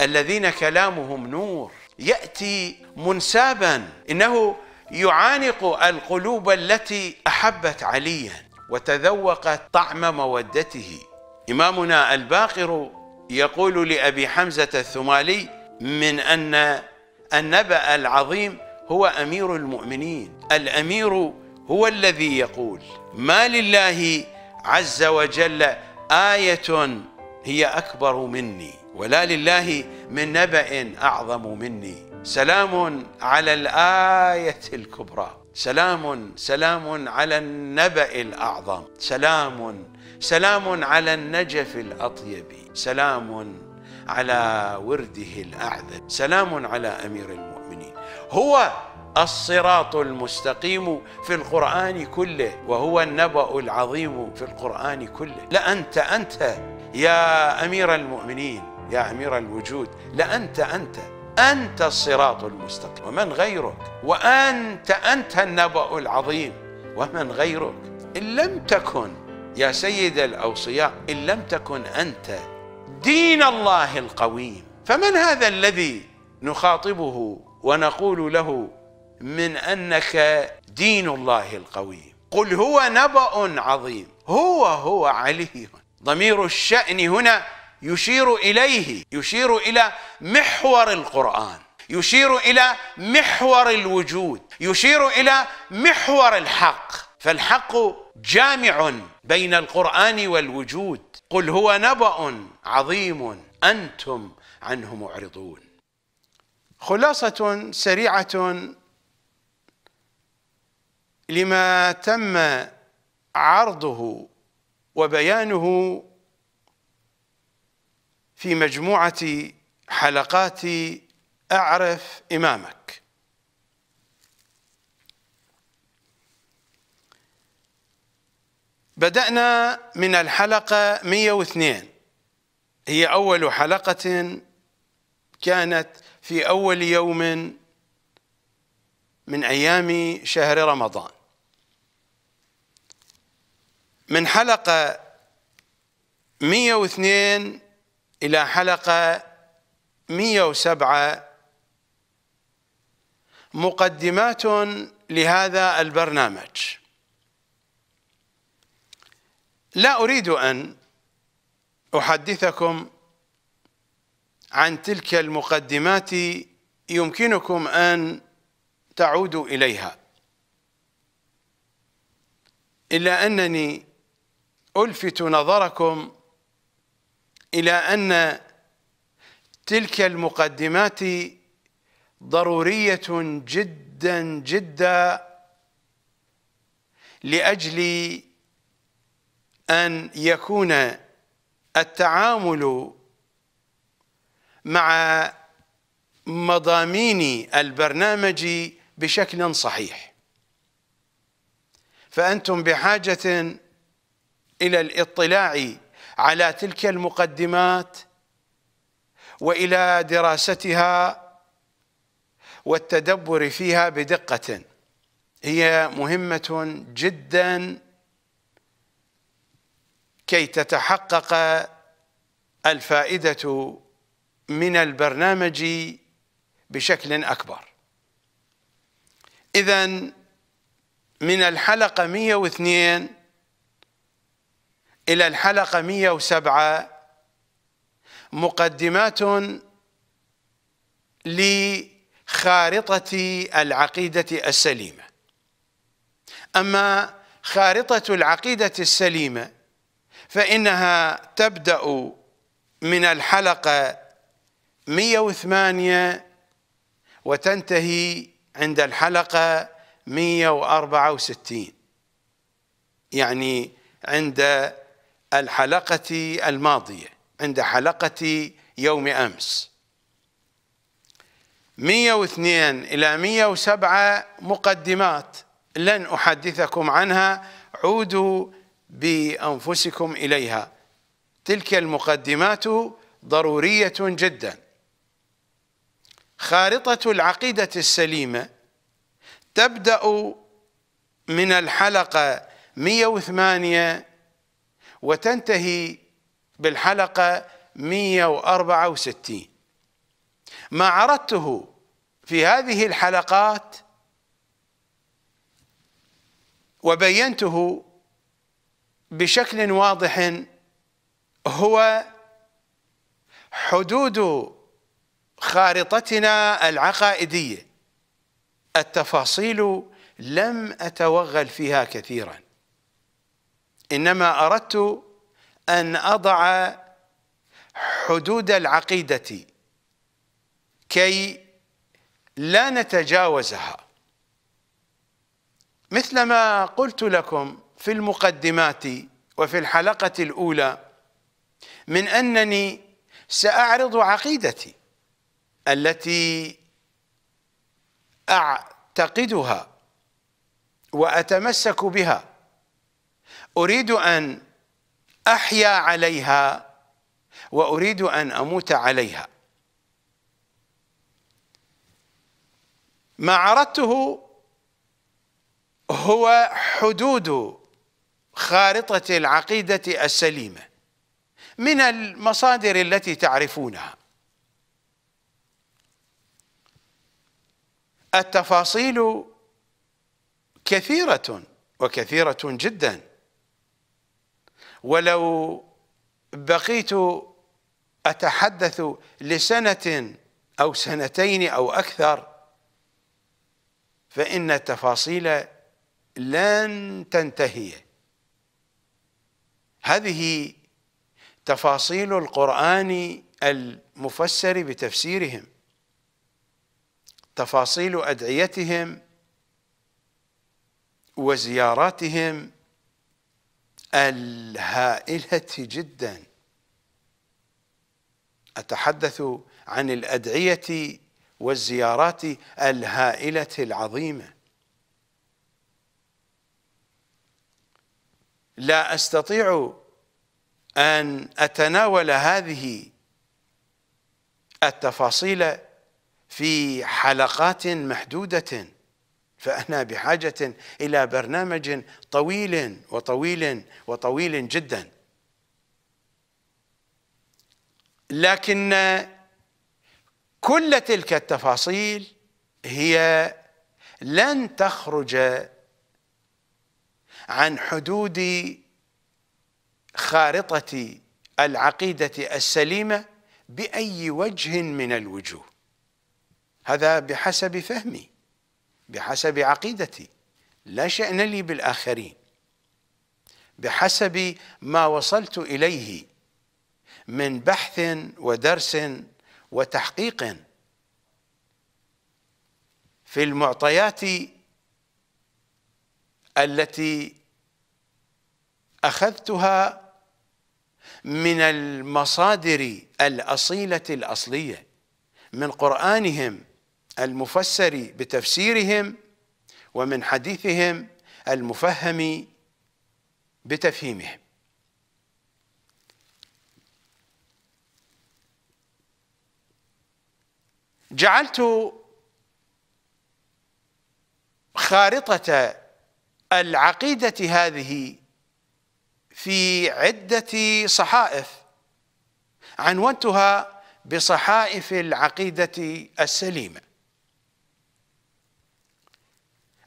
الذين كلامهم نور ياتي منسابا انه يعانق القلوب التي احبت عليا وتذوقت طعم مودته امامنا الباقر يقول لابي حمزه الثمالي من ان النبا العظيم هو امير المؤمنين الامير هو الذي يقول ما لله عز وجل ايه هي أكبر مني ولا لله من نبأ أعظم مني سلام على الآية الكبرى سلام سلام على النبأ الأعظم سلام سلام على النجف الأطيب سلام على ورده الأعذب سلام على أمير المؤمنين هو الصراط المستقيم في القرآن كله وهو النبأ العظيم في القرآن كله لأنت أنت يا امير المؤمنين يا امير الوجود لانت انت انت الصراط المستقيم ومن غيرك وانت انت النبأ العظيم ومن غيرك ان لم تكن يا سيد الاوصياء ان لم تكن انت دين الله القويم فمن هذا الذي نخاطبه ونقول له من انك دين الله القويم قل هو نبأ عظيم هو هو عليهم ضمير الشأن هنا يشير إليه يشير إلى محور القرآن يشير إلى محور الوجود يشير إلى محور الحق فالحق جامع بين القرآن والوجود قل هو نبأ عظيم أنتم عنه معرضون خلاصة سريعة لما تم عرضه وبيانه في مجموعة حلقات أعرف إمامك بدأنا من الحلقة 102 هي أول حلقة كانت في أول يوم من أيام شهر رمضان من حلقة 102 إلى حلقة 107 مقدمات لهذا البرنامج لا أريد أن أحدثكم عن تلك المقدمات يمكنكم أن تعودوا إليها إلا أنني ألفت نظركم إلى أن تلك المقدمات ضرورية جدا جدا لأجل أن يكون التعامل مع مضامين البرنامج بشكل صحيح فأنتم بحاجة إلى الاطلاع على تلك المقدمات وإلى دراستها والتدبر فيها بدقة هي مهمة جدا كي تتحقق الفائدة من البرنامج بشكل أكبر إذا من الحلقة 102 إلى الحلقة 107 مقدمات لخارطة العقيدة السليمة أما خارطة العقيدة السليمة فإنها تبدأ من الحلقة 108 وتنتهي عند الحلقة 164 يعني عند الحلقة الماضية عند حلقة يوم أمس 102 إلى 107 مقدمات لن أحدثكم عنها عودوا بأنفسكم إليها تلك المقدمات ضرورية جدا خارطة العقيدة السليمة تبدأ من الحلقة 108 وتنتهي بالحلقة 164 ما عرضته في هذه الحلقات وبينته بشكل واضح هو حدود خارطتنا العقائديه التفاصيل لم اتوغل فيها كثيرا إنما أردت أن أضع حدود العقيدة كي لا نتجاوزها مثلما قلت لكم في المقدمات وفي الحلقة الأولى من أنني سأعرض عقيدتي التي أعتقدها وأتمسك بها اريد ان احيا عليها واريد ان اموت عليها ما عرضته هو حدود خارطه العقيده السليمه من المصادر التي تعرفونها التفاصيل كثيره وكثيره جدا ولو بقيت أتحدث لسنة أو سنتين أو أكثر فإن التفاصيل لن تنتهي هذه تفاصيل القرآن المفسر بتفسيرهم تفاصيل أدعيتهم وزياراتهم الهائله جدا اتحدث عن الادعيه والزيارات الهائله العظيمه لا استطيع ان اتناول هذه التفاصيل في حلقات محدوده فاحنا بحاجه الى برنامج طويل وطويل وطويل جدا لكن كل تلك التفاصيل هي لن تخرج عن حدود خارطه العقيده السليمه باي وجه من الوجوه هذا بحسب فهمي بحسب عقيدتي لا شأن لي بالآخرين بحسب ما وصلت إليه من بحث ودرس وتحقيق في المعطيات التي أخذتها من المصادر الأصيلة الأصلية من قرآنهم المفسر بتفسيرهم ومن حديثهم المفهم بتفهيمهم جعلت خارطة العقيدة هذه في عدة صحائف عنونتها بصحائف العقيدة السليمة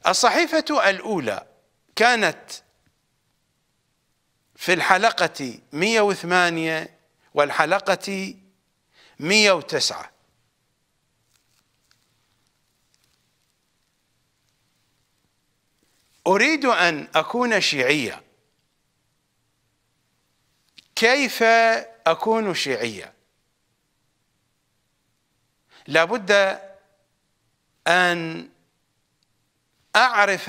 الصحيفة الأولى كانت في الحلقة 108 والحلقة 109 أريد أن أكون شيعيا كيف أكون شيعيا لابد أن أعرف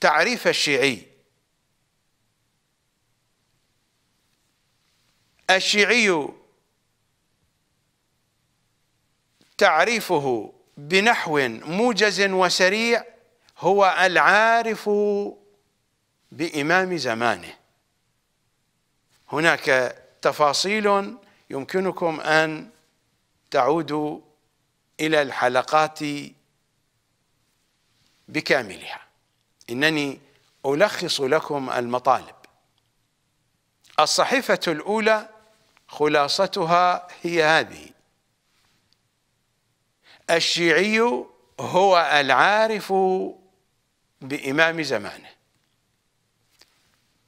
تعريف الشيعي الشيعي تعريفه بنحو موجز وسريع هو العارف بإمام زمانه هناك تفاصيل يمكنكم أن تعودوا إلى الحلقات بكاملها إنني ألخص لكم المطالب الصحيفة الأولى خلاصتها هي هذه الشيعي هو العارف بإمام زمانه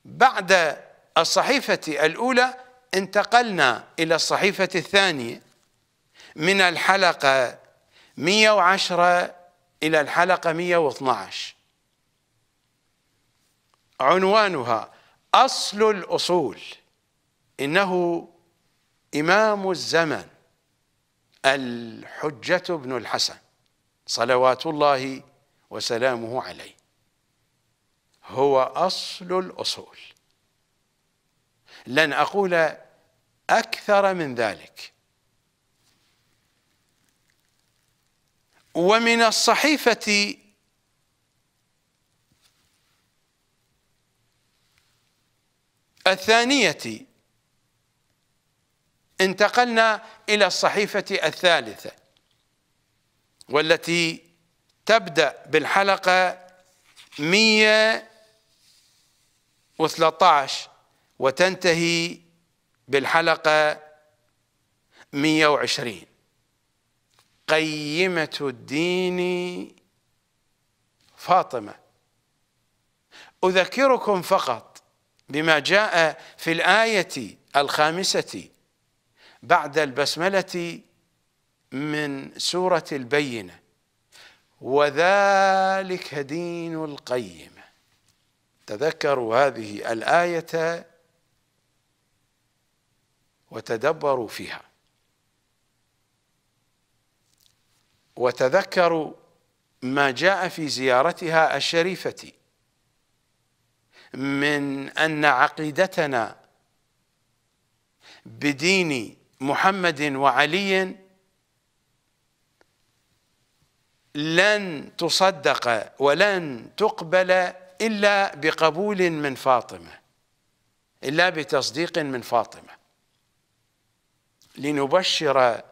بعد الصحيفة الأولى انتقلنا إلى الصحيفة الثانية من الحلقة 110 إلى الحلقة 112 عنوانها أصل الأصول إنه إمام الزمن الحجة بن الحسن صلوات الله وسلامه عليه هو أصل الأصول لن أقول أكثر من ذلك ومن الصحيفة الثانية انتقلنا إلى الصحيفة الثالثة والتي تبدأ بالحلقة 113 وتنتهي بالحلقة 120 قيمة الدين فاطمة أذكركم فقط بما جاء في الآية الخامسة بعد البسملة من سورة البينة وذلك دين القيمة تذكروا هذه الآية وتدبروا فيها وتذكروا ما جاء في زيارتها الشريفة من أن عقيدتنا بدين محمد وعلي لن تصدق ولن تقبل إلا بقبول من فاطمة إلا بتصديق من فاطمة لنبشر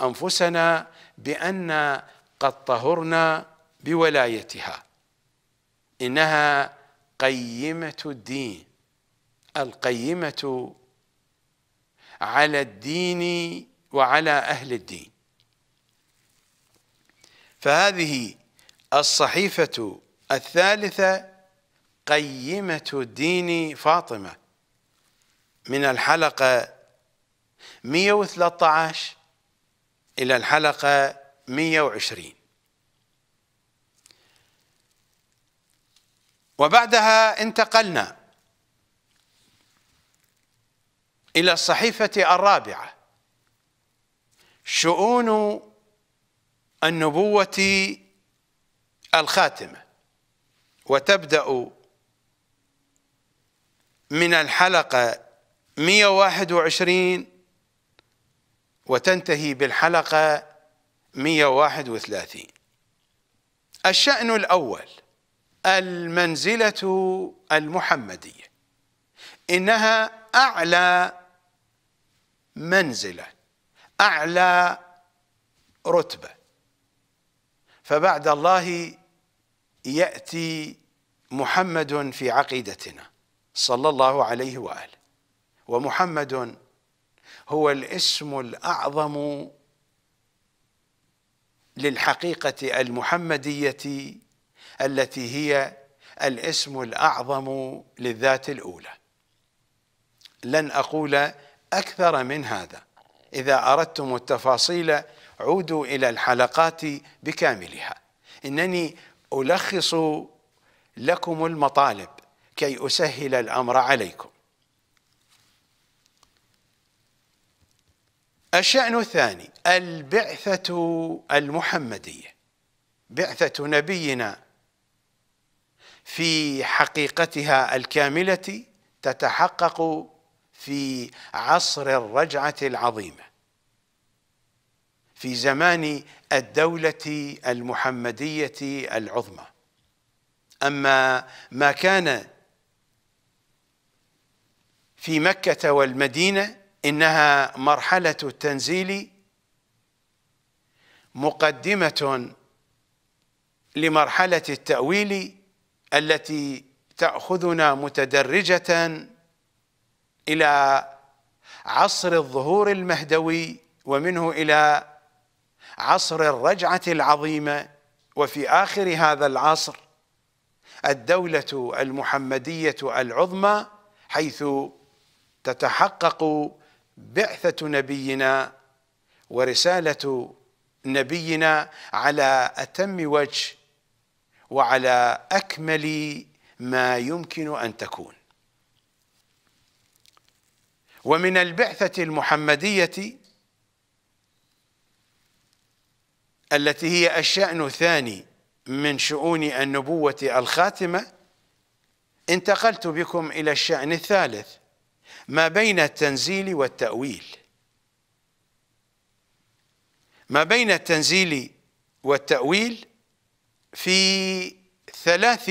انفسنا بان قد طهرنا بولايتها انها قيمه الدين القيمه على الدين وعلى اهل الدين فهذه الصحيفه الثالثه قيمه الدين فاطمه من الحلقه 113 إلى الحلقة 120 وبعدها انتقلنا إلى الصحيفة الرابعة شؤون النبوة الخاتمة وتبدأ من الحلقة 121 وتنتهي بالحلقة 131 الشأن الأول المنزلة المحمدية إنها أعلى منزلة أعلى رتبة فبعد الله يأتي محمد في عقيدتنا صلى الله عليه وآله ومحمد هو الاسم الاعظم للحقيقه المحمديه التي هي الاسم الاعظم للذات الاولى لن اقول اكثر من هذا اذا اردتم التفاصيل عودوا الى الحلقات بكاملها انني الخص لكم المطالب كي اسهل الامر عليكم الشأن الثاني البعثة المحمدية بعثة نبينا في حقيقتها الكاملة تتحقق في عصر الرجعة العظيمة في زمان الدولة المحمدية العظمى أما ما كان في مكة والمدينة إنها مرحلة التنزيل مقدمة لمرحلة التأويل التي تأخذنا متدرجة إلى عصر الظهور المهدوي ومنه إلى عصر الرجعة العظيمة وفي آخر هذا العصر الدولة المحمدية العظمى حيث تتحقق بعثة نبينا ورسالة نبينا على أتم وجه وعلى أكمل ما يمكن أن تكون ومن البعثة المحمدية التي هي الشأن الثاني من شؤون النبوة الخاتمة انتقلت بكم إلى الشأن الثالث ما بين التنزيل والتأويل ما بين التنزيل والتأويل في ثلاث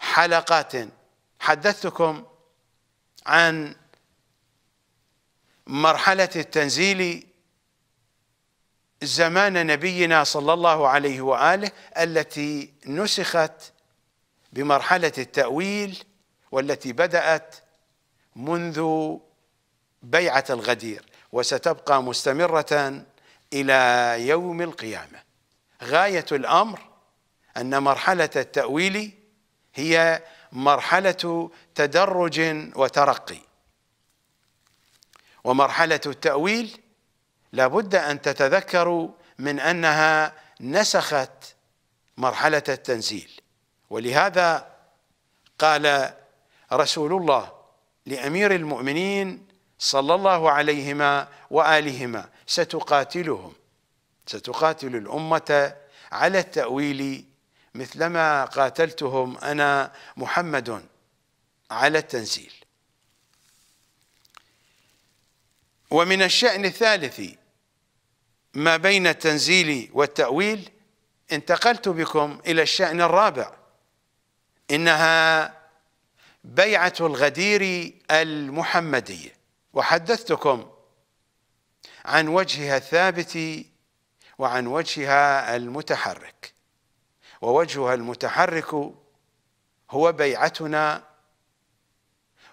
حلقات حدثتكم عن مرحلة التنزيل زمان نبينا صلى الله عليه وآله التي نسخت بمرحلة التأويل والتي بدأت منذ بيعة الغدير وستبقى مستمرة إلى يوم القيامة غاية الأمر أن مرحلة التأويل هي مرحلة تدرج وترقي ومرحلة التأويل لابد أن تتذكروا من أنها نسخت مرحلة التنزيل ولهذا قال رسول الله لامير المؤمنين صلى الله عليهما والهما ستقاتلهم ستقاتل الامه على التاويل مثلما قاتلتهم انا محمد على التنزيل ومن الشان الثالث ما بين التنزيل والتاويل انتقلت بكم الى الشان الرابع انها بيعة الغدير المحمدية وحدثتكم عن وجهها الثابت وعن وجهها المتحرك ووجهها المتحرك هو بيعتنا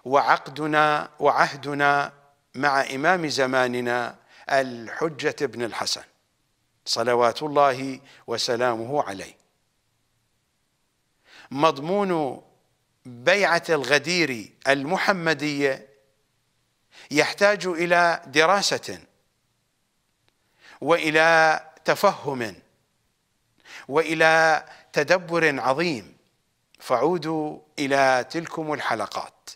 وعقدنا وعهدنا مع إمام زماننا الحجة ابن الحسن صلوات الله وسلامه عليه مضمون بيعة الغدير المحمدية يحتاج إلى دراسة وإلى تفهم وإلى تدبر عظيم فعودوا إلى تلكم الحلقات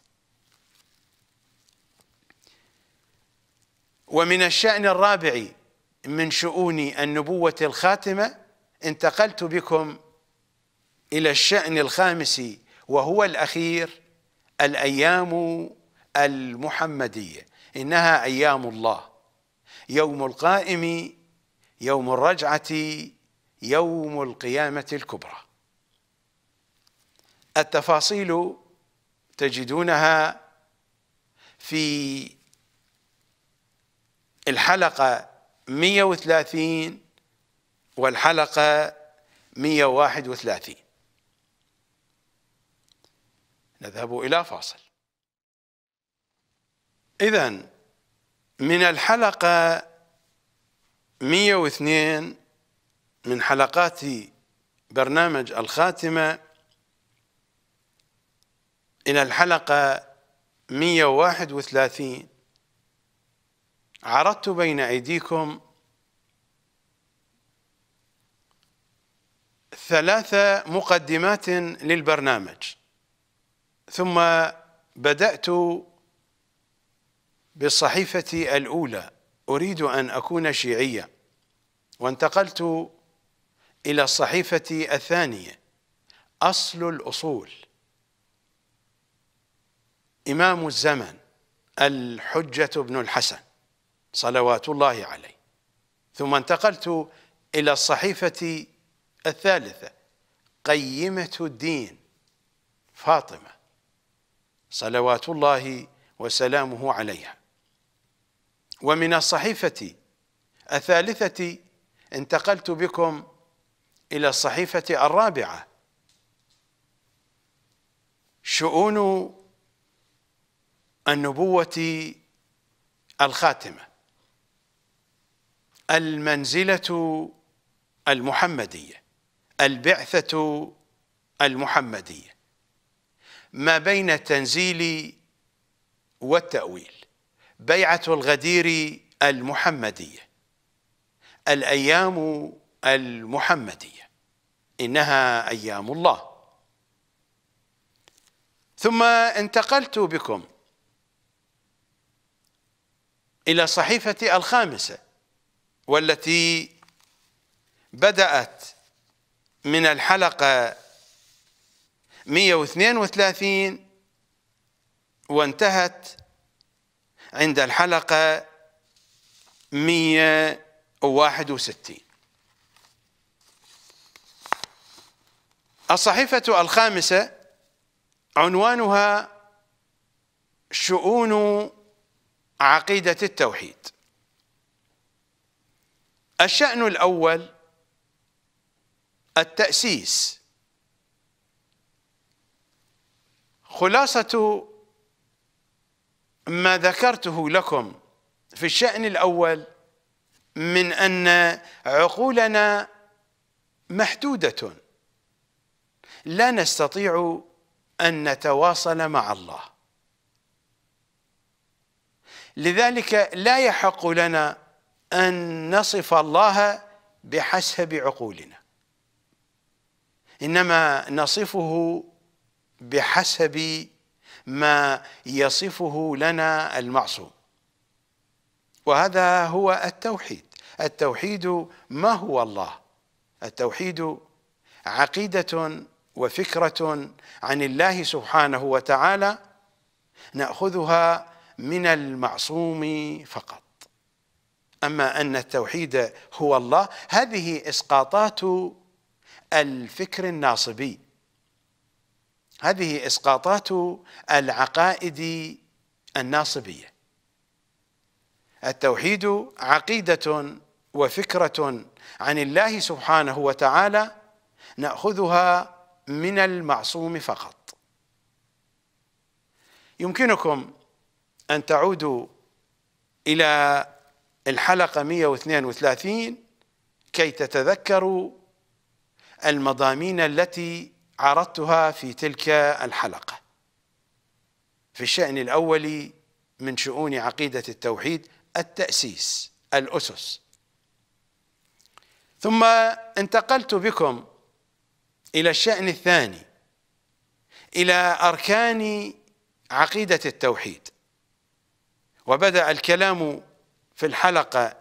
ومن الشأن الرابع من شؤون النبوة الخاتمة انتقلت بكم إلى الشأن الخامس وهو الاخير الايام المحمديه انها ايام الله يوم القائم يوم الرجعه يوم القيامه الكبرى التفاصيل تجدونها في الحلقه 130 والحلقه 131 نذهب إلى فاصل إذا من الحلقة 102 من حلقات برنامج الخاتمة إلى الحلقة 131 عرضت بين أيديكم ثلاث مقدمات للبرنامج ثم بدأت بالصحيفة الأولى أريد أن أكون شيعيا وانتقلت إلى الصحيفة الثانية أصل الأصول إمام الزمن الحجة بن الحسن صلوات الله عليه ثم انتقلت إلى الصحيفة الثالثة قيمة الدين فاطمة صلوات الله وسلامه عليها ومن الصحيفة الثالثة انتقلت بكم إلى الصحيفة الرابعة شؤون النبوة الخاتمة المنزلة المحمدية البعثة المحمدية ما بين التنزيل والتأويل بيعة الغدير المحمدية الأيام المحمدية إنها أيام الله ثم انتقلت بكم إلى صحيفة الخامسة والتي بدأت من الحلقة 132 وانتهت عند الحلقة 161 الصحيفة الخامسة عنوانها شؤون عقيدة التوحيد الشأن الأول التأسيس خلاصة ما ذكرته لكم في الشأن الأول من أن عقولنا محدودة لا نستطيع أن نتواصل مع الله لذلك لا يحق لنا أن نصف الله بحسب عقولنا إنما نصفه بحسب ما يصفه لنا المعصوم وهذا هو التوحيد التوحيد ما هو الله التوحيد عقيده وفكره عن الله سبحانه وتعالى ناخذها من المعصوم فقط اما ان التوحيد هو الله هذه اسقاطات الفكر الناصبي هذه اسقاطات العقائد الناصبيه التوحيد عقيده وفكره عن الله سبحانه وتعالى ناخذها من المعصوم فقط يمكنكم ان تعودوا الى الحلقه 132 كي تتذكروا المضامين التي عرضتها في تلك الحلقة في الشأن الأول من شؤون عقيدة التوحيد التأسيس الأسس ثم انتقلت بكم إلى الشأن الثاني إلى أركان عقيدة التوحيد وبدأ الكلام في الحلقة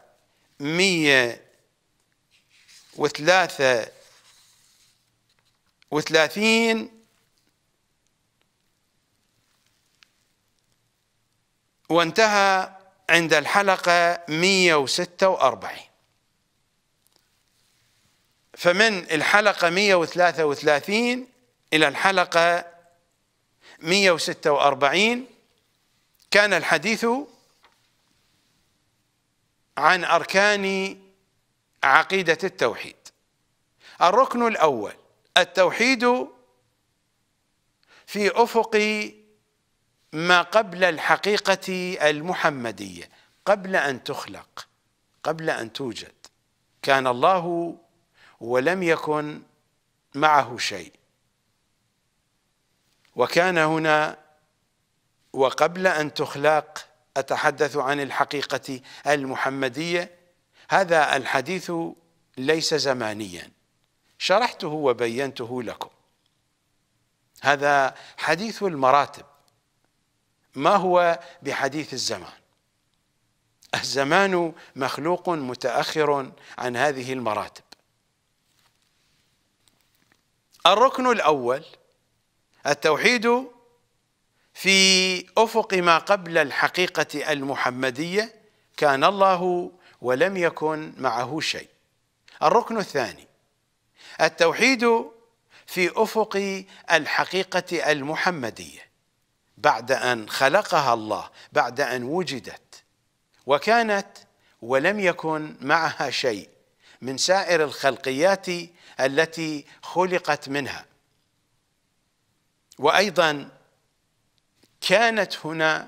103 وثلاثين وانتهى عند الحلقة 146 فمن الحلقة 133 إلى الحلقة 146 كان الحديث عن أركان عقيدة التوحيد الركن الأول التوحيد في أفق ما قبل الحقيقة المحمدية قبل أن تخلق قبل أن توجد كان الله ولم يكن معه شيء وكان هنا وقبل أن تخلق أتحدث عن الحقيقة المحمدية هذا الحديث ليس زمانيا شرحته وبينته لكم هذا حديث المراتب ما هو بحديث الزمان الزمان مخلوق متاخر عن هذه المراتب الركن الاول التوحيد في افق ما قبل الحقيقه المحمديه كان الله ولم يكن معه شيء الركن الثاني التوحيد في افق الحقيقه المحمديه بعد ان خلقها الله بعد ان وجدت وكانت ولم يكن معها شيء من سائر الخلقيات التي خلقت منها وايضا كانت هنا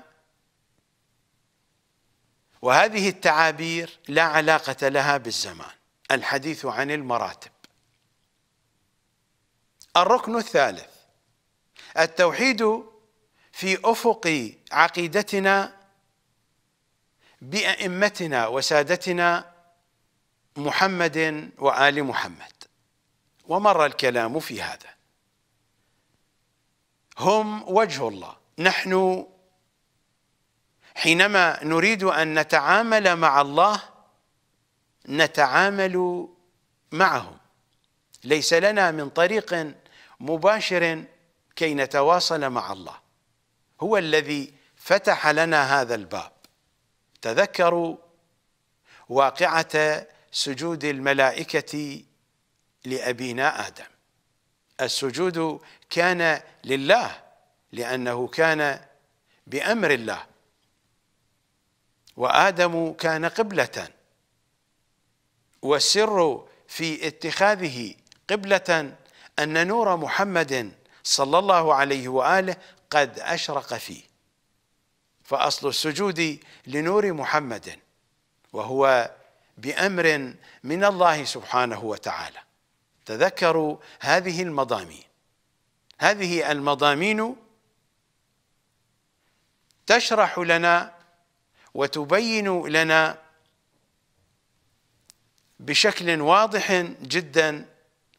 وهذه التعابير لا علاقه لها بالزمان الحديث عن المراتب الركن الثالث التوحيد في افق عقيدتنا بائمتنا وسادتنا محمد وال محمد ومر الكلام في هذا هم وجه الله نحن حينما نريد ان نتعامل مع الله نتعامل معه ليس لنا من طريق مباشر كي نتواصل مع الله هو الذي فتح لنا هذا الباب تذكروا واقعة سجود الملائكة لأبينا آدم السجود كان لله لأنه كان بأمر الله وآدم كان قبلة والسر في اتخاذه قبلة أن نور محمد صلى الله عليه وآله قد أشرق فيه فأصل السجود لنور محمد وهو بأمر من الله سبحانه وتعالى تذكروا هذه المضامين هذه المضامين تشرح لنا وتبين لنا بشكل واضح جدا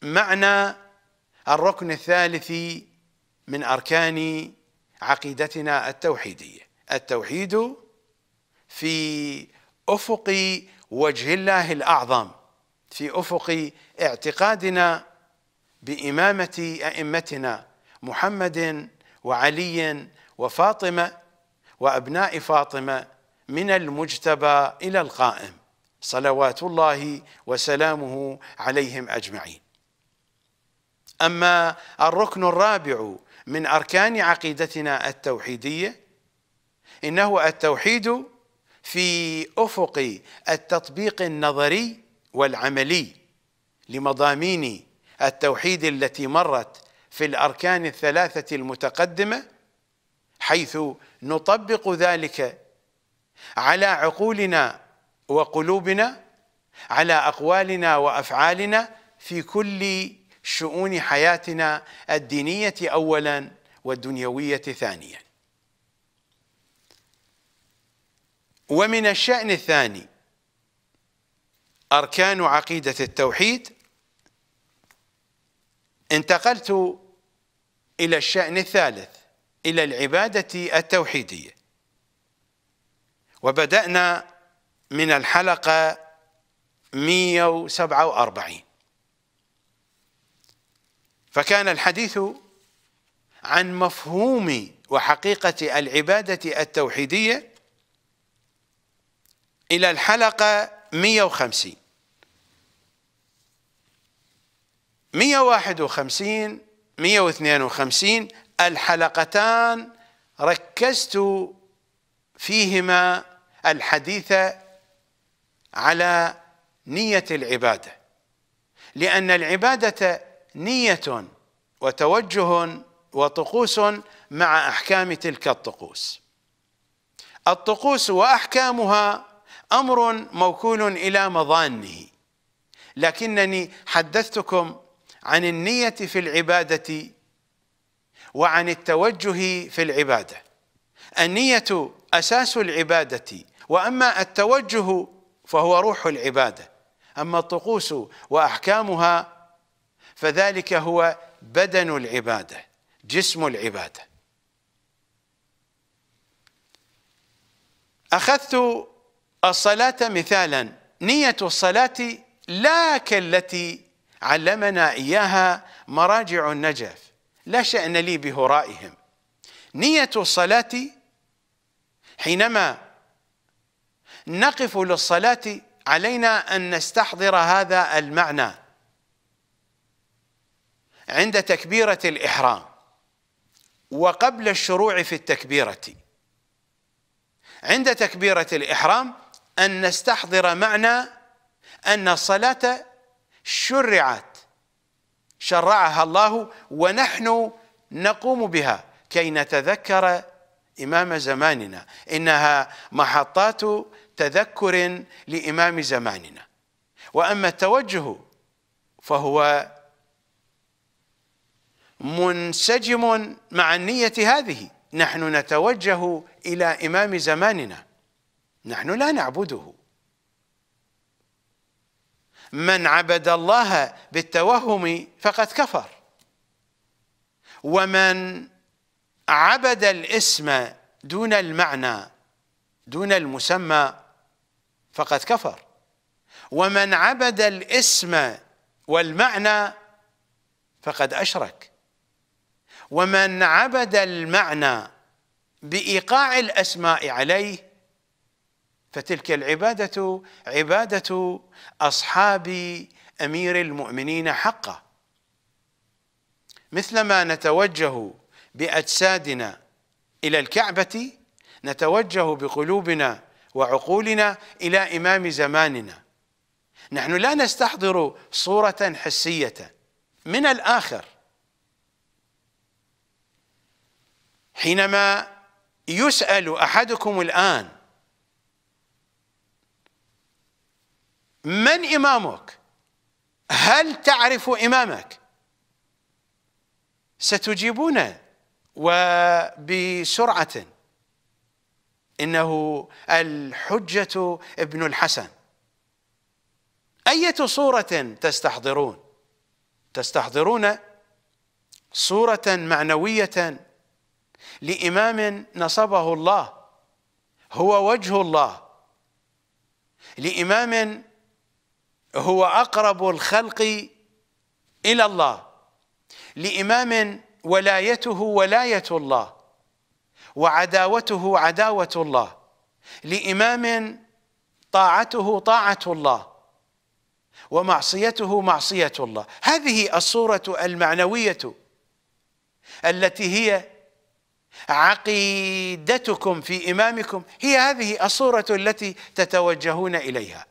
معنى الركن الثالث من أركان عقيدتنا التوحيدية التوحيد في أفق وجه الله الأعظم في أفق اعتقادنا بإمامة أئمتنا محمد وعلي وفاطمة وأبناء فاطمة من المجتبى إلى القائم صلوات الله وسلامه عليهم أجمعين أما الركن الرابع من أركان عقيدتنا التوحيدية إنه التوحيد في أفق التطبيق النظري والعملي لمضامين التوحيد التي مرت في الأركان الثلاثة المتقدمة حيث نطبق ذلك على عقولنا وقلوبنا على أقوالنا وأفعالنا في كل شؤون حياتنا الدينية أولا والدنيوية ثانيا ومن الشأن الثاني أركان عقيدة التوحيد انتقلت إلى الشأن الثالث إلى العبادة التوحيدية وبدأنا من الحلقة 147 فكان الحديث عن مفهوم وحقيقة العبادة التوحيدية إلى الحلقة 150 151 152 الحلقتان ركزت فيهما الحديث على نية العبادة لأن العبادة نية وتوجه وطقوس مع أحكام تلك الطقوس الطقوس وأحكامها أمر موكول إلى مظانه لكنني حدثتكم عن النية في العبادة وعن التوجه في العبادة النية أساس العبادة وأما التوجه فهو روح العبادة أما الطقوس وأحكامها فذلك هو بدن العباده جسم العباده اخذت الصلاه مثالا نيه الصلاه لا كالتي علمنا اياها مراجع النجف لا شان لي بهرائهم نيه الصلاه حينما نقف للصلاه علينا ان نستحضر هذا المعنى عند تكبيرة الإحرام وقبل الشروع في التكبيرة عند تكبيرة الإحرام أن نستحضر معنى أن الصلاة شرعت شرعها الله ونحن نقوم بها كي نتذكر إمام زماننا إنها محطات تذكر لإمام زماننا وأما التوجه فهو منسجم مع النية هذه نحن نتوجه إلى إمام زماننا نحن لا نعبده من عبد الله بالتوهم فقد كفر ومن عبد الاسم دون المعنى دون المسمى فقد كفر ومن عبد الاسم والمعنى فقد أشرك ومن عبد المعنى بايقاع الاسماء عليه فتلك العباده عباده اصحاب امير المؤمنين حقا مثلما نتوجه باجسادنا الى الكعبه نتوجه بقلوبنا وعقولنا الى امام زماننا نحن لا نستحضر صوره حسيه من الاخر حينما يسأل أحدكم الآن من إمامك هل تعرف إمامك ستجيبون وبسرعة إنه الحجة ابن الحسن أية صورة تستحضرون تستحضرون صورة معنوية لإمام نصبه الله هو وجه الله لإمام هو أقرب الخلق إلى الله لإمام ولايته ولاية الله وعداوته عداوة الله لإمام طاعته طاعة الله ومعصيته معصية الله هذه الصورة المعنوية التي هي عقيدتكم في إمامكم هي هذه الصورة التي تتوجهون إليها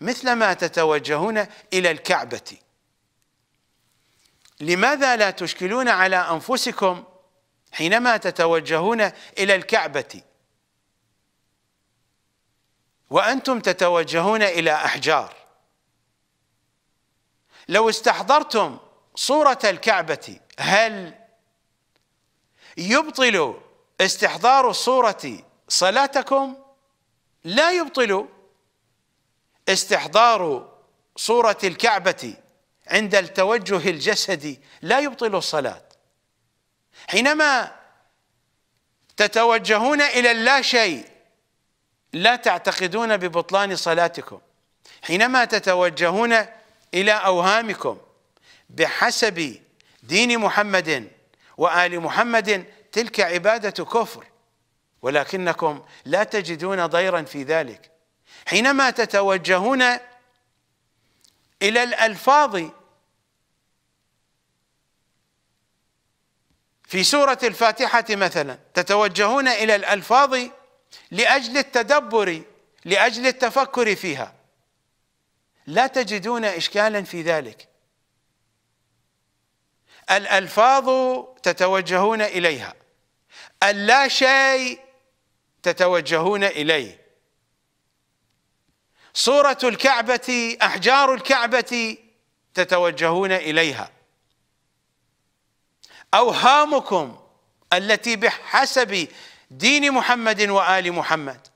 مثلما تتوجهون إلى الكعبة لماذا لا تشكلون على أنفسكم حينما تتوجهون إلى الكعبة وأنتم تتوجهون إلى أحجار لو استحضرتم صورة الكعبة هل يبطل استحضار الصورة صلاتكم لا يبطل استحضار صورة الكعبة عند التوجه الجسدي لا يبطل الصلاة حينما تتوجهون إلى اللاشيء لا تعتقدون ببطلان صلاتكم حينما تتوجهون إلى أوهامكم بحسب دين محمد وآل محمد تلك عبادة كفر ولكنكم لا تجدون ضيرا في ذلك حينما تتوجهون إلى الألفاظ في سورة الفاتحة مثلا تتوجهون إلى الألفاظ لأجل التدبر لأجل التفكر فيها لا تجدون إشكالا في ذلك الألفاظ تتوجهون إليها اللا شيء تتوجهون إليه صورة الكعبة أحجار الكعبة تتوجهون إليها أوهامكم التي بحسب دين محمد وآل محمد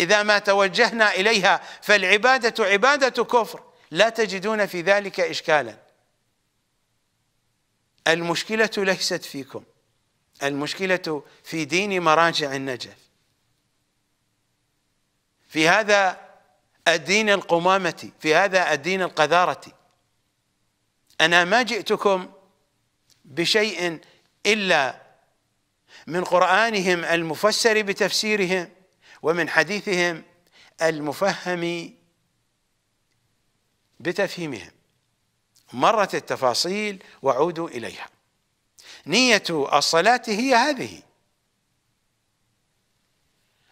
إذا ما توجهنا إليها فالعبادة عبادة كفر لا تجدون في ذلك إشكالا المشكلة ليست فيكم المشكلة في دين مراجع النجف في هذا الدين القمامة في هذا الدين القذارة أنا ما جئتكم بشيء إلا من قرآنهم المفسر بتفسيرهم ومن حديثهم المفهم بتفهيمهم مرت التفاصيل وعودوا إليها نية الصلاة هي هذه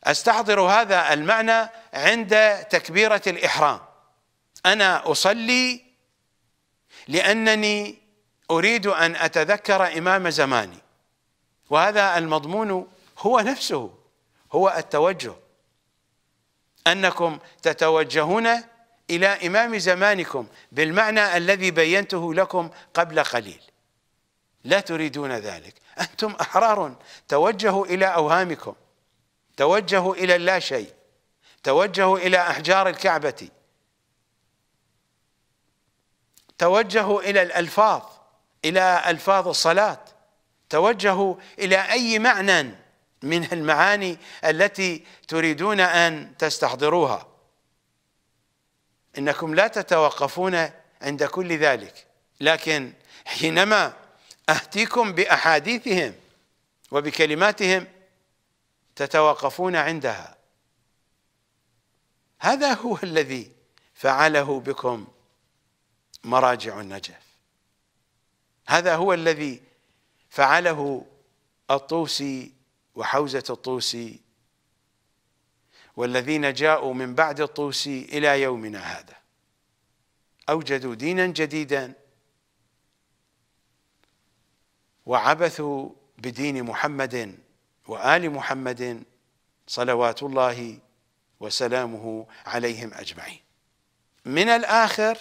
استحضر هذا المعنى عند تكبيرة الإحرام أنا أصلي لأنني أريد أن أتذكر إمام زماني وهذا المضمون هو نفسه هو التوجه أنكم تتوجهون إلى إمام زمانكم بالمعنى الذي بينته لكم قبل قليل لا تريدون ذلك أنتم أحرار توجهوا إلى أوهامكم توجهوا إلى اللاشيء شيء توجهوا إلى أحجار الكعبة توجهوا إلى الألفاظ إلى ألفاظ الصلاة توجهوا إلى أي معنى من المعاني التي تريدون أن تستحضروها انكم لا تتوقفون عند كل ذلك لكن حينما اهتيكم باحاديثهم وبكلماتهم تتوقفون عندها هذا هو الذي فعله بكم مراجع النجف هذا هو الذي فعله الطوسي وحوزه الطوسي والذين جاءوا من بعد الطوس إلى يومنا هذا أوجدوا دينا جديدا وعبثوا بدين محمد وآل محمد صلوات الله وسلامه عليهم أجمعين من الآخر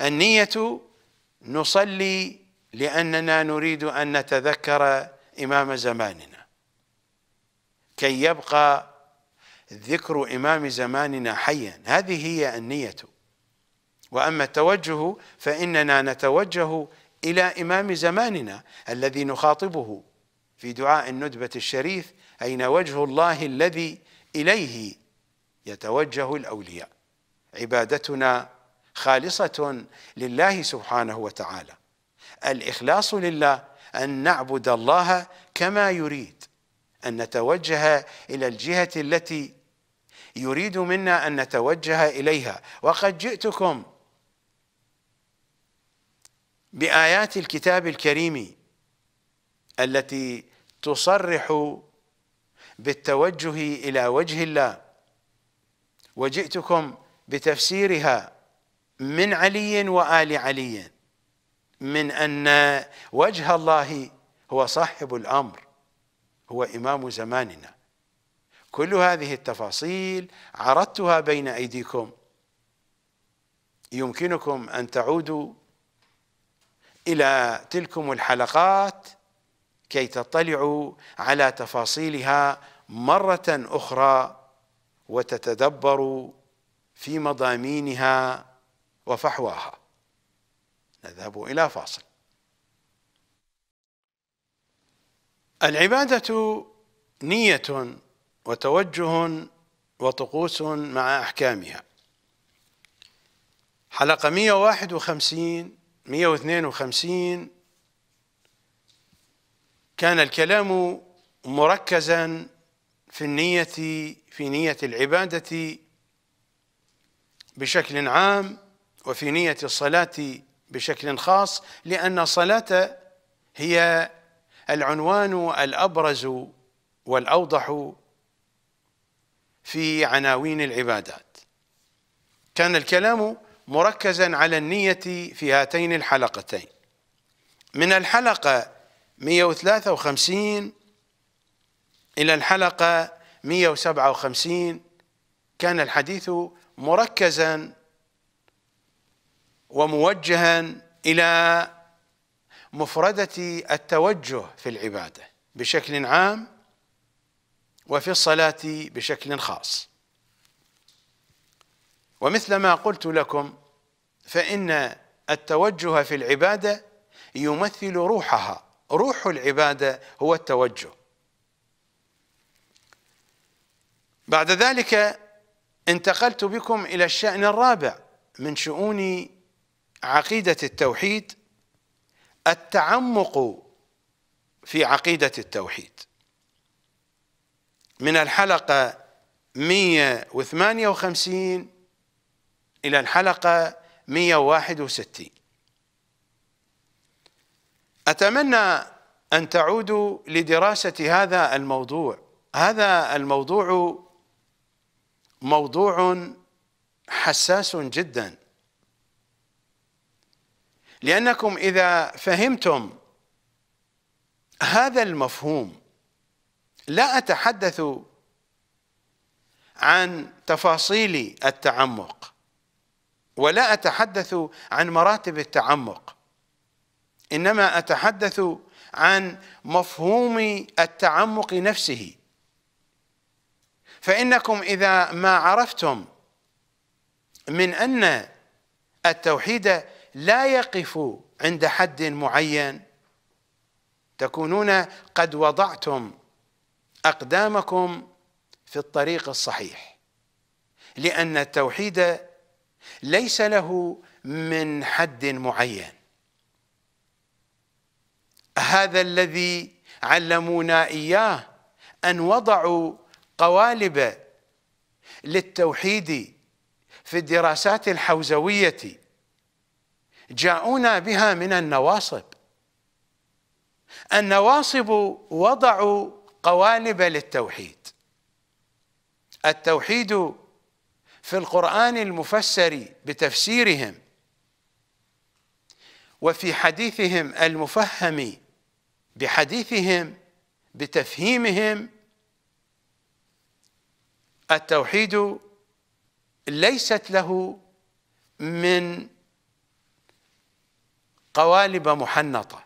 النية نصلي لأننا نريد أن نتذكر إمام زماننا كي يبقى ذكر إمام زماننا حيا هذه هي النية وأما التوجه فإننا نتوجه إلى إمام زماننا الذي نخاطبه في دعاء الندبة الشريف أين وجه الله الذي إليه يتوجه الأولياء عبادتنا خالصة لله سبحانه وتعالى الإخلاص لله أن نعبد الله كما يريد أن نتوجه إلى الجهة التي يريد منا ان نتوجه اليها وقد جئتكم بايات الكتاب الكريم التي تصرح بالتوجه الى وجه الله وجئتكم بتفسيرها من علي وال علي من ان وجه الله هو صاحب الامر هو امام زماننا كل هذه التفاصيل عرضتها بين أيديكم يمكنكم أن تعودوا إلى تلكم الحلقات كي تطلعوا على تفاصيلها مرة أخرى وتتدبروا في مضامينها وفحواها نذهب إلى فاصل العبادة نية وتوجه وطقوس مع أحكامها حلقة 151 152 كان الكلام مركزا في النية في نية العبادة بشكل عام وفي نية الصلاة بشكل خاص لأن الصلاة هي العنوان الأبرز والأوضح في عناوين العبادات كان الكلام مركزا على النية في هاتين الحلقتين من الحلقة 153 إلى الحلقة 157 كان الحديث مركزا وموجها إلى مفردة التوجه في العبادة بشكل عام وفي الصلاة بشكل خاص ومثل ما قلت لكم فإن التوجه في العبادة يمثل روحها روح العبادة هو التوجه بعد ذلك انتقلت بكم إلى الشأن الرابع من شؤون عقيدة التوحيد التعمق في عقيدة التوحيد من الحلقة 158 إلى الحلقة 161 أتمنى أن تعودوا لدراسة هذا الموضوع هذا الموضوع موضوع حساس جدا لأنكم إذا فهمتم هذا المفهوم لا أتحدث عن تفاصيل التعمق ولا أتحدث عن مراتب التعمق إنما أتحدث عن مفهوم التعمق نفسه فإنكم إذا ما عرفتم من أن التوحيد لا يقف عند حد معين تكونون قد وضعتم أقدامكم في الطريق الصحيح لأن التوحيد ليس له من حد معين هذا الذي علمونا إياه أن وضعوا قوالب للتوحيد في الدراسات الحوزوية جاءونا بها من النواصب النواصب وضعوا قوالب للتوحيد التوحيد في القرآن المفسر بتفسيرهم وفي حديثهم المفهم بحديثهم بتفهيمهم التوحيد ليست له من قوالب محنطة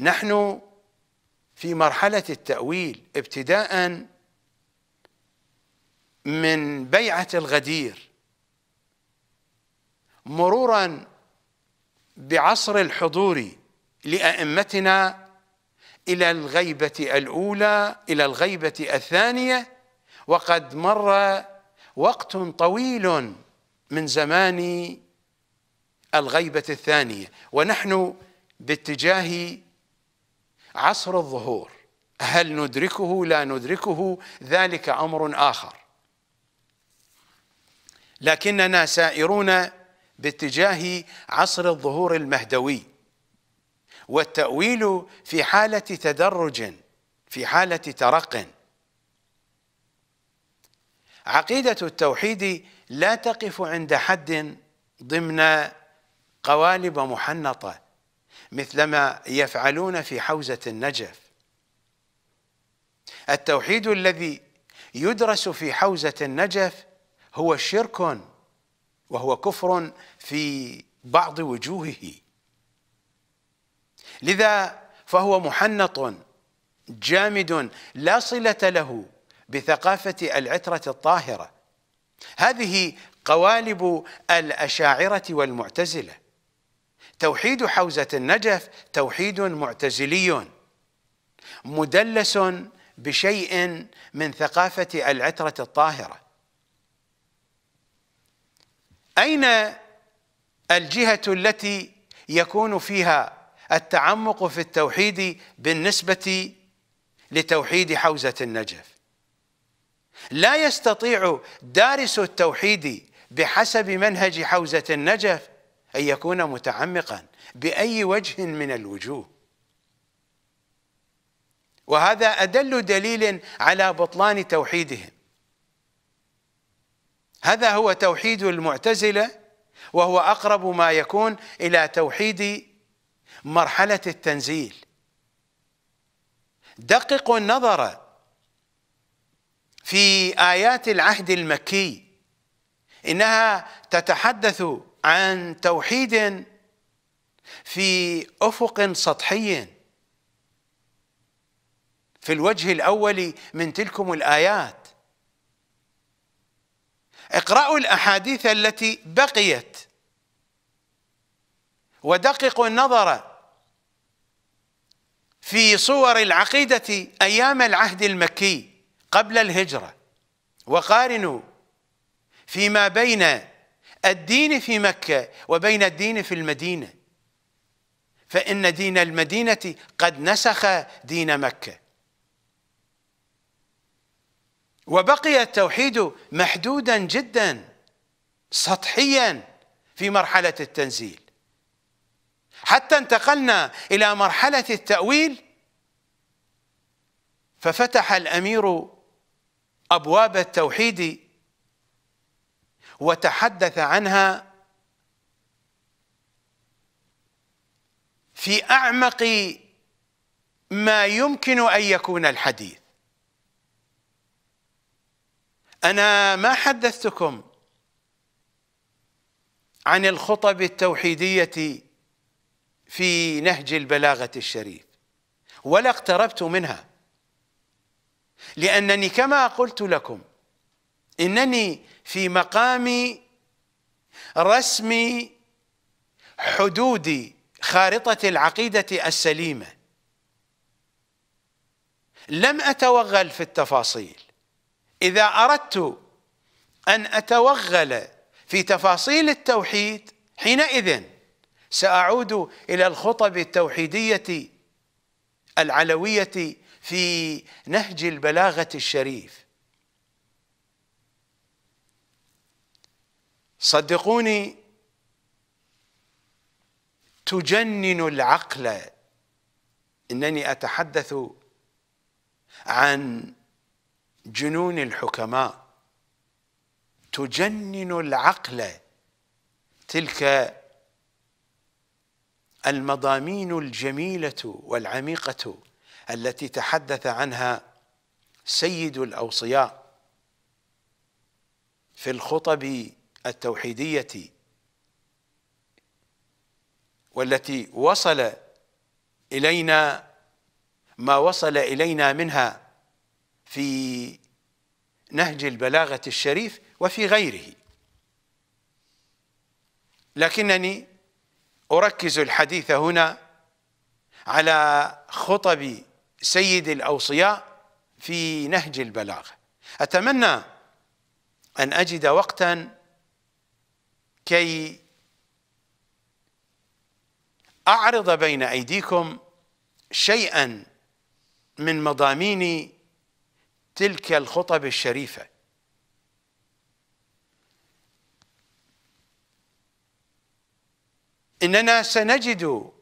نحن في مرحلة التأويل ابتداء من بيعة الغدير مرورا بعصر الحضور لأئمتنا إلى الغيبة الأولى إلى الغيبة الثانية وقد مر وقت طويل من زمان الغيبة الثانية ونحن باتجاه عصر الظهور هل ندركه لا ندركه ذلك امر اخر لكننا سائرون باتجاه عصر الظهور المهدوي والتاويل في حاله تدرج في حاله ترق عقيده التوحيد لا تقف عند حد ضمن قوالب محنطه مثلما يفعلون في حوزة النجف التوحيد الذي يدرس في حوزة النجف هو شرك وهو كفر في بعض وجوهه لذا فهو محنط جامد لا صلة له بثقافة العترة الطاهرة هذه قوالب الأشاعرة والمعتزلة توحيد حوزة النجف توحيد معتزلي مدلس بشيء من ثقافة العترة الطاهرة أين الجهة التي يكون فيها التعمق في التوحيد بالنسبة لتوحيد حوزة النجف لا يستطيع دارس التوحيد بحسب منهج حوزة النجف أن يكون متعمقا بأي وجه من الوجوه وهذا أدل دليل على بطلان توحيدهم هذا هو توحيد المعتزلة وهو أقرب ما يكون إلى توحيد مرحلة التنزيل دققوا النظر في آيات العهد المكي إنها تتحدث عن توحيد في افق سطحي في الوجه الاول من تلكم الايات اقرأوا الاحاديث التي بقيت ودققوا النظر في صور العقيدة ايام العهد المكي قبل الهجرة وقارنوا فيما بين الدين في مكة وبين الدين في المدينة فإن دين المدينة قد نسخ دين مكة وبقي التوحيد محدودا جدا سطحيا في مرحلة التنزيل حتى انتقلنا إلى مرحلة التأويل ففتح الأمير أبواب التوحيد وتحدث عنها في اعمق ما يمكن ان يكون الحديث انا ما حدثتكم عن الخطب التوحيديه في نهج البلاغه الشريف ولا اقتربت منها لانني كما قلت لكم انني في مقام رسم حدود خارطة العقيدة السليمة لم أتوغل في التفاصيل إذا أردت أن أتوغل في تفاصيل التوحيد حينئذ سأعود إلى الخطب التوحيدية العلوية في نهج البلاغة الشريف صدقوني تجنن العقل انني اتحدث عن جنون الحكماء تجنن العقل تلك المضامين الجميله والعميقه التي تحدث عنها سيد الاوصياء في الخطب التوحيدية والتي وصل إلينا ما وصل إلينا منها في نهج البلاغة الشريف وفي غيره لكنني أركز الحديث هنا على خطب سيد الأوصياء في نهج البلاغة أتمنى أن أجد وقتا كي اعرض بين ايديكم شيئا من مضامين تلك الخطب الشريفه اننا سنجد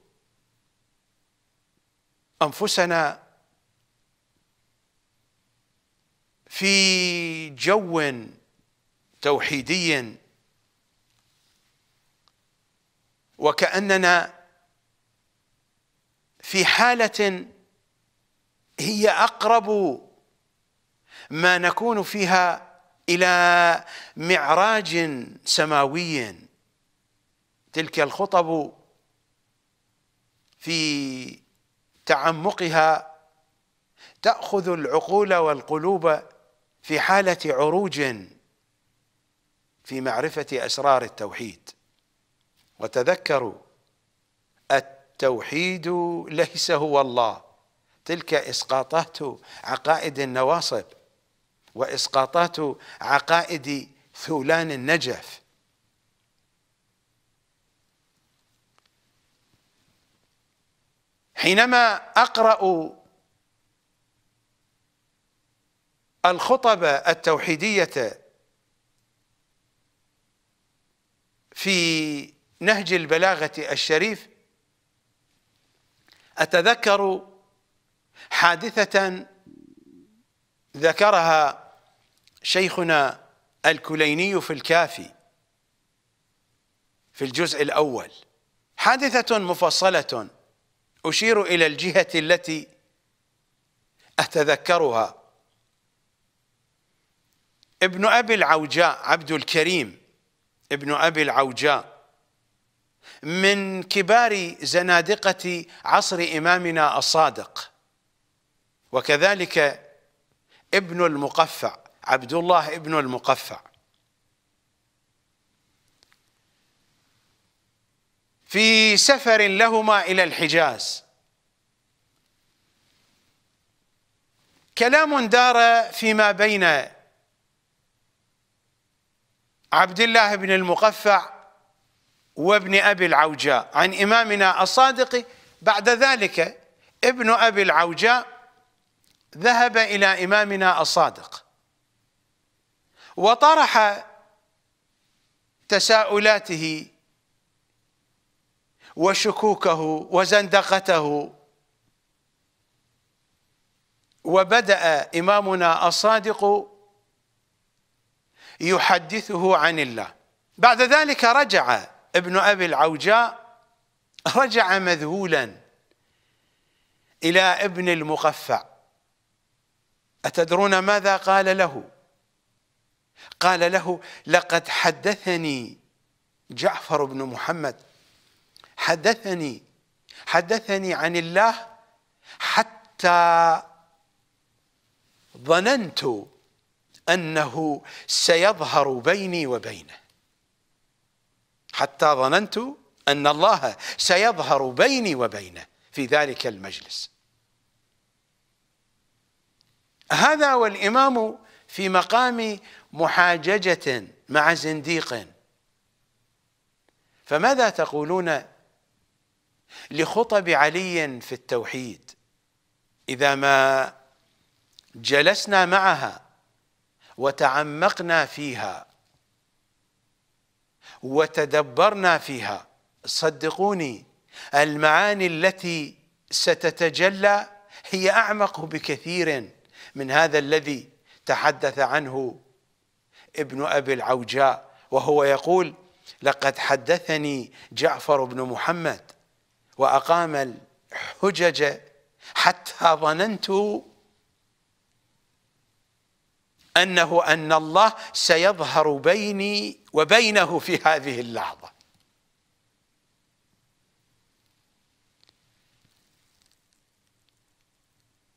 انفسنا في جو توحيدي وكأننا في حالة هي أقرب ما نكون فيها إلى معراج سماوي تلك الخطب في تعمقها تأخذ العقول والقلوب في حالة عروج في معرفة أسرار التوحيد وتذكروا التوحيد ليس هو الله تلك إسقاطات عقائد النواصب وإسقاطات عقائد ثولان النجف حينما أقرأ الخطب التوحيدية في نهج البلاغة الشريف أتذكر حادثة ذكرها شيخنا الكليني في الكافي في الجزء الأول حادثة مفصلة أشير إلى الجهة التي أتذكرها ابن أبي العوجاء عبد الكريم ابن أبي العوجاء من كبار زنادقة عصر إمامنا الصادق وكذلك ابن المقفع عبد الله ابن المقفع في سفر لهما إلى الحجاز كلام دار فيما بين عبد الله بن المقفع وابن أبي العوجاء عن إمامنا الصادق بعد ذلك ابن أبي العوجاء ذهب إلى إمامنا الصادق وطرح تساؤلاته وشكوكه وزندقته وبدأ إمامنا الصادق يحدثه عن الله بعد ذلك رجع ابن أبي العوجاء رجع مذهولا إلى ابن المقفع أتدرون ماذا قال له قال له لقد حدثني جعفر بن محمد حدثني حدثني عن الله حتى ظننت أنه سيظهر بيني وبينه حتى ظننت أن الله سيظهر بيني وبينه في ذلك المجلس هذا والإمام في مقام محاججة مع زنديق فماذا تقولون لخطب علي في التوحيد إذا ما جلسنا معها وتعمقنا فيها وتدبرنا فيها صدقوني المعاني التي ستتجلى هي اعمق بكثير من هذا الذي تحدث عنه ابن ابي العوجاء وهو يقول لقد حدثني جعفر بن محمد واقام الحجج حتى ظننت أنه أن الله سيظهر بيني وبينه في هذه اللحظة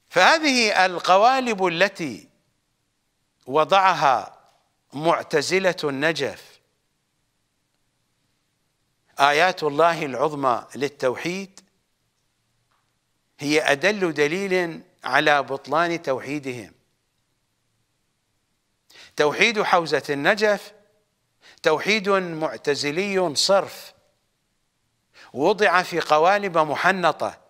فهذه القوالب التي وضعها معتزلة النجف آيات الله العظمى للتوحيد هي أدل دليل على بطلان توحيدهم توحيد حوزة النجف توحيد معتزلي صرف وضع في قوالب محنطة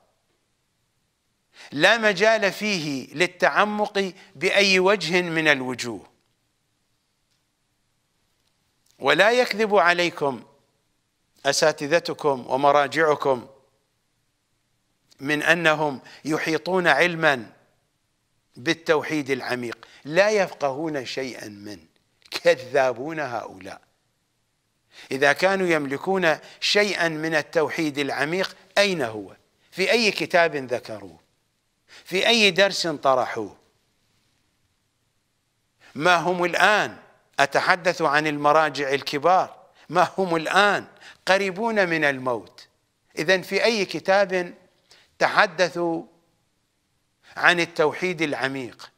لا مجال فيه للتعمق بأي وجه من الوجوه ولا يكذب عليكم أساتذتكم ومراجعكم من أنهم يحيطون علماً بالتوحيد العميق لا يفقهون شيئا من كذابون هؤلاء إذا كانوا يملكون شيئا من التوحيد العميق أين هو في أي كتاب ذكروه في أي درس طرحوه ما هم الآن أتحدث عن المراجع الكبار ما هم الآن قريبون من الموت إذا في أي كتاب تحدثوا عن التوحيد العميق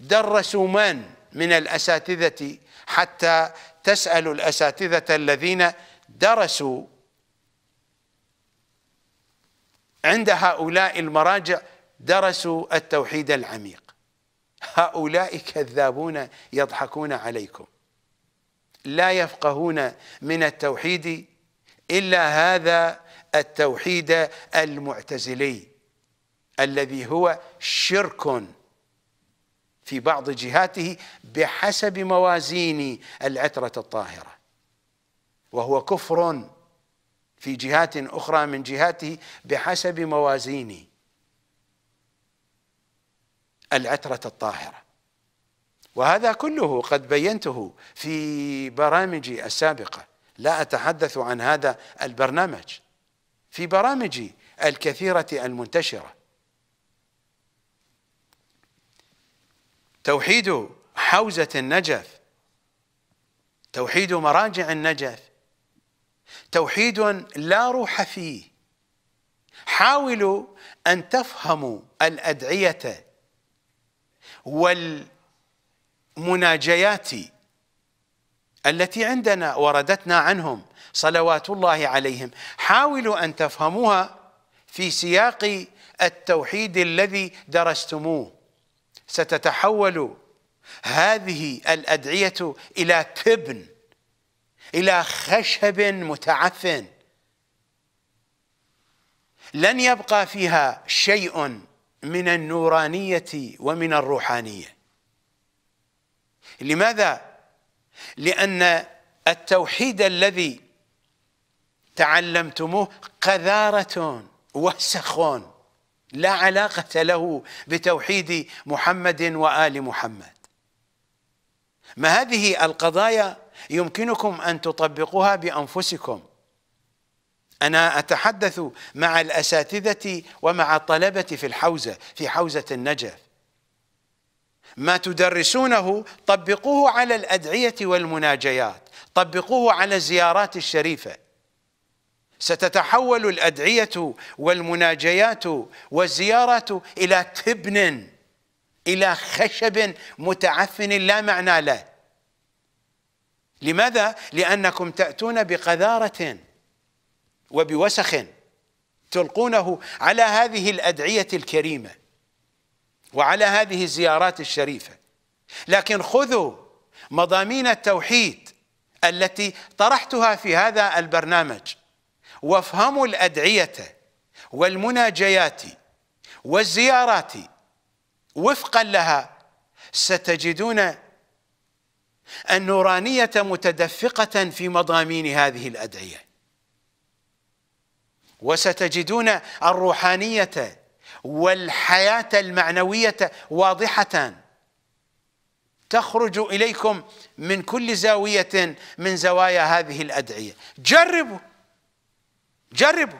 درسوا من من الأساتذة حتى تسأل الأساتذة الذين درسوا عند هؤلاء المراجع درسوا التوحيد العميق هؤلاء كذابون يضحكون عليكم لا يفقهون من التوحيد إلا هذا التوحيد المعتزلي الذي هو شرك في بعض جهاته بحسب موازين العترة الطاهرة وهو كفر في جهات أخرى من جهاته بحسب موازين العترة الطاهرة وهذا كله قد بينته في برامجي السابقة لا أتحدث عن هذا البرنامج في برامجي الكثيرة المنتشرة توحيد حوزة النجف توحيد مراجع النجف توحيد لا روح فيه حاولوا أن تفهموا الأدعية والمناجيات التي عندنا وردتنا عنهم صلوات الله عليهم حاولوا أن تفهموها في سياق التوحيد الذي درستموه ستتحول هذه الأدعية إلى تبن إلى خشب متعفن لن يبقى فيها شيء من النورانية ومن الروحانية لماذا؟ لأن التوحيد الذي تعلمتموه قذارة وسخ لا علاقة له بتوحيد محمد وآل محمد ما هذه القضايا يمكنكم أن تطبقوها بأنفسكم أنا أتحدث مع الأساتذة ومع الطلبة في الحوزة في حوزة النجف ما تدرسونه طبقوه على الأدعية والمناجيات طبقوه على الزيارات الشريفة ستتحول الأدعية والمناجيات والزيارة إلى تبن إلى خشب متعفن لا معنى له لماذا؟ لأنكم تأتون بقذارة وبوسخ تلقونه على هذه الأدعية الكريمة وعلى هذه الزيارات الشريفة لكن خذوا مضامين التوحيد التي طرحتها في هذا البرنامج وافهموا الأدعية والمناجيات والزيارات وفقا لها ستجدون النورانية متدفقة في مضامين هذه الأدعية وستجدون الروحانية والحياة المعنوية واضحة تخرج إليكم من كل زاوية من زوايا هذه الأدعية جربوا جربوا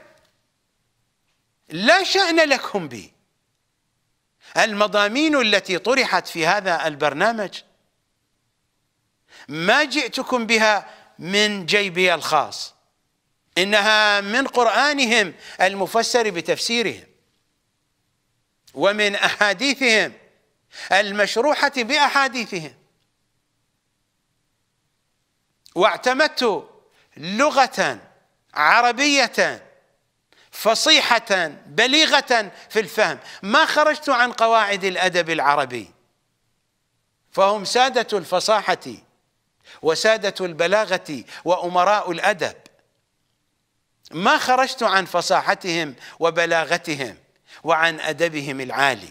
لا شأن لكم به المضامين التي طرحت في هذا البرنامج ما جئتكم بها من جيبي الخاص إنها من قرآنهم المفسر بتفسيرهم ومن أحاديثهم المشروحة بأحاديثهم واعتمدت لغة عربية فصيحة بليغة في الفهم ما خرجت عن قواعد الأدب العربي فهم سادة الفصاحة وسادة البلاغة وأمراء الأدب ما خرجت عن فصاحتهم وبلاغتهم وعن أدبهم العالي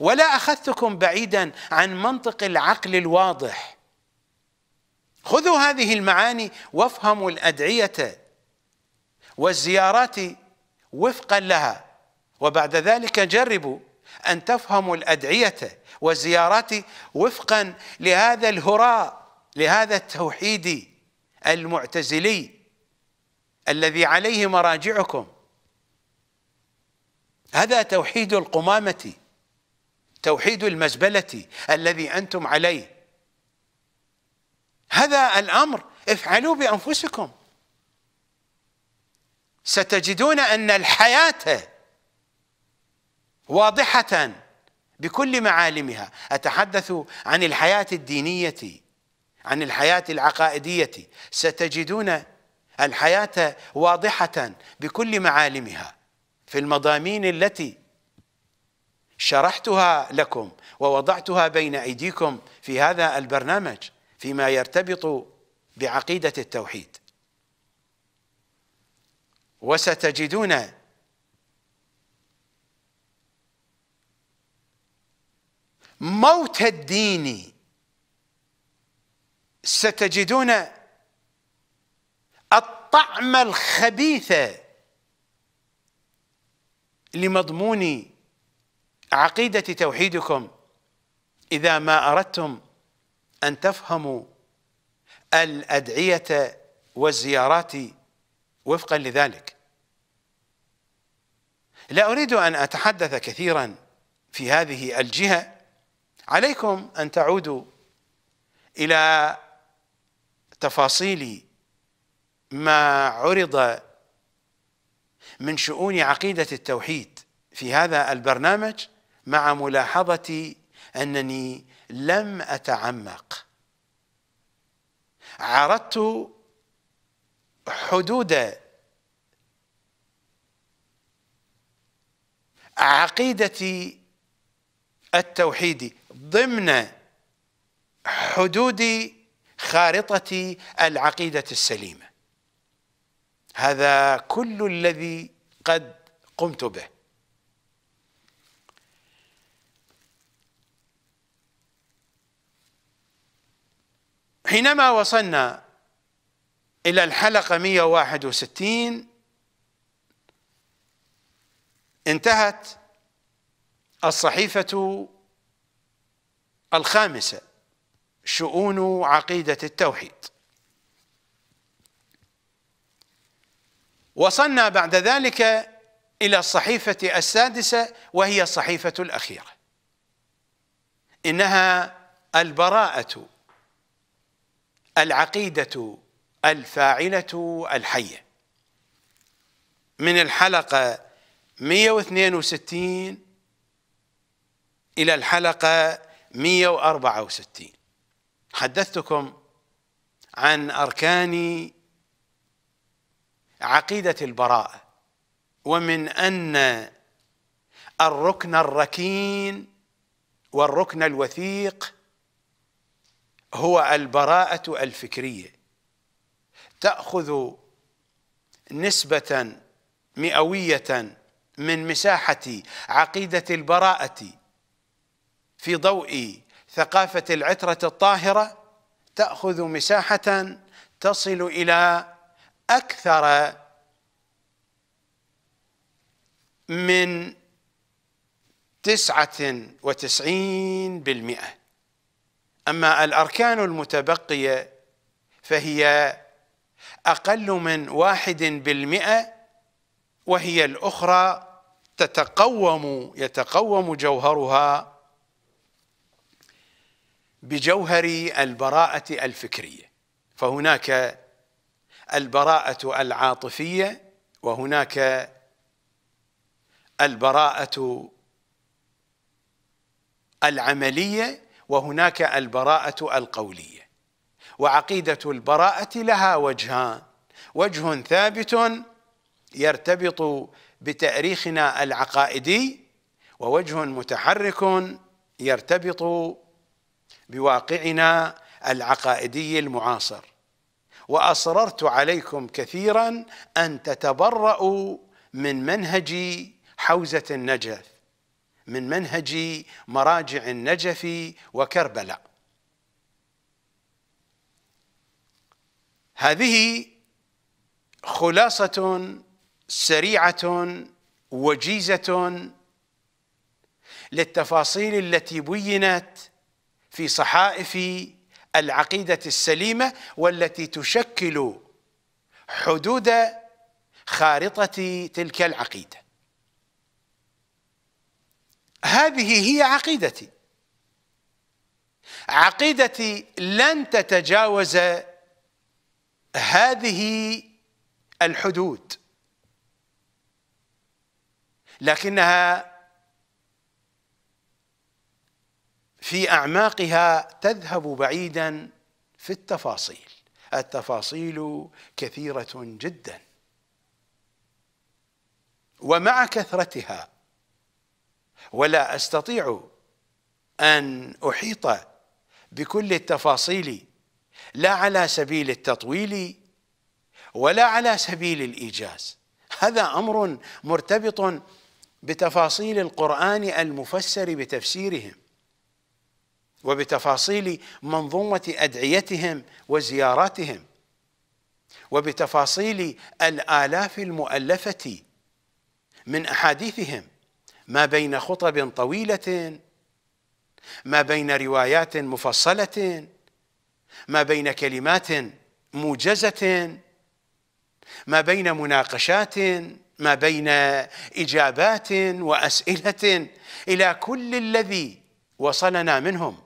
ولا أخذتكم بعيدا عن منطق العقل الواضح خذوا هذه المعاني وافهموا الأدعية والزيارات وفقا لها وبعد ذلك جربوا أن تفهموا الأدعية والزيارات وفقا لهذا الهراء لهذا التوحيد المعتزلي الذي عليه مراجعكم هذا توحيد القمامة توحيد المزبلة الذي أنتم عليه هذا الأمر افعلوا بأنفسكم ستجدون أن الحياة واضحة بكل معالمها أتحدث عن الحياة الدينية عن الحياة العقائدية ستجدون الحياة واضحة بكل معالمها في المضامين التي شرحتها لكم ووضعتها بين أيديكم في هذا البرنامج فيما يرتبط بعقيدة التوحيد وستجدون موت الدين ستجدون الطعم الخبيث لمضمون عقيدة توحيدكم إذا ما أردتم أن تفهموا الأدعية والزيارات وفقا لذلك لا أريد أن أتحدث كثيرا في هذه الجهة عليكم أن تعودوا إلى تفاصيل ما عرض من شؤون عقيدة التوحيد في هذا البرنامج مع ملاحظة أنني لم اتعمق عرضت حدود عقيدتي التوحيد ضمن حدود خارطة العقيدة السليمة هذا كل الذي قد قمت به حينما وصلنا إلى الحلقة 161 انتهت الصحيفة الخامسة شؤون عقيدة التوحيد وصلنا بعد ذلك إلى الصحيفة السادسة وهي الصحيفة الأخيرة إنها البراءة العقيدة الفاعلة الحية من الحلقة 162 إلى الحلقة 164 حدثتكم عن أركان عقيدة البراءة ومن أن الركن الركين والركن الوثيق هو البراءة الفكرية تأخذ نسبة مئوية من مساحة عقيدة البراءة في ضوء ثقافة العترة الطاهرة تأخذ مساحة تصل إلى أكثر من تسعة وتسعين بالمئة اما الاركان المتبقيه فهي اقل من واحد بالمئه وهي الاخرى تتقوم يتقوم جوهرها بجوهر البراءه الفكريه فهناك البراءه العاطفيه وهناك البراءه العمليه وهناك البراءة القولية وعقيدة البراءة لها وجهان وجه ثابت يرتبط بتاريخنا العقائدي ووجه متحرك يرتبط بواقعنا العقائدي المعاصر واصررت عليكم كثيرا ان تتبرأوا من منهج حوزة النجف من منهج مراجع النجف وكربلاء هذه خلاصة سريعة وجيزة للتفاصيل التي بينت في صحائف العقيدة السليمة والتي تشكل حدود خارطة تلك العقيده هذه هي عقيدتي عقيدتي لن تتجاوز هذه الحدود لكنها في اعماقها تذهب بعيدا في التفاصيل التفاصيل كثيره جدا ومع كثرتها ولا أستطيع أن أحيط بكل التفاصيل لا على سبيل التطويل ولا على سبيل الإيجاز هذا أمر مرتبط بتفاصيل القرآن المفسر بتفسيرهم وبتفاصيل منظومة أدعيتهم وزياراتهم وبتفاصيل الآلاف المؤلفة من أحاديثهم ما بين خطب طويله ما بين روايات مفصله ما بين كلمات موجزه ما بين مناقشات ما بين اجابات واسئله الى كل الذي وصلنا منهم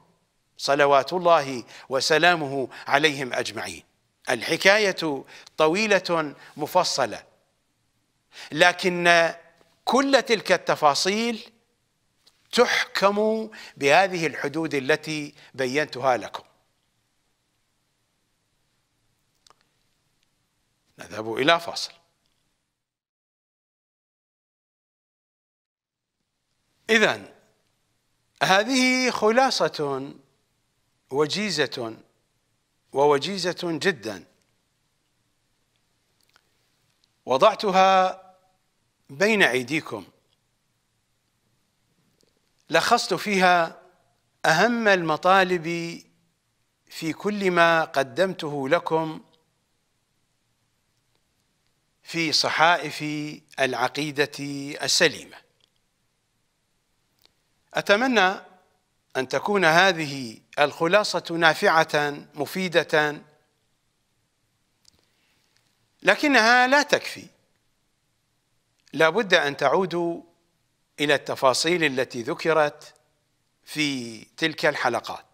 صلوات الله وسلامه عليهم اجمعين الحكايه طويله مفصله لكن كل تلك التفاصيل تحكم بهذه الحدود التي بينتها لكم نذهب إلى فاصل إذا هذه خلاصة وجيزة ووجيزة جدا وضعتها بين أيديكم لخصت فيها أهم المطالب في كل ما قدمته لكم في صحائف العقيدة السليمة أتمنى أن تكون هذه الخلاصة نافعة مفيدة لكنها لا تكفي لا بد أن تعودوا إلى التفاصيل التي ذكرت في تلك الحلقات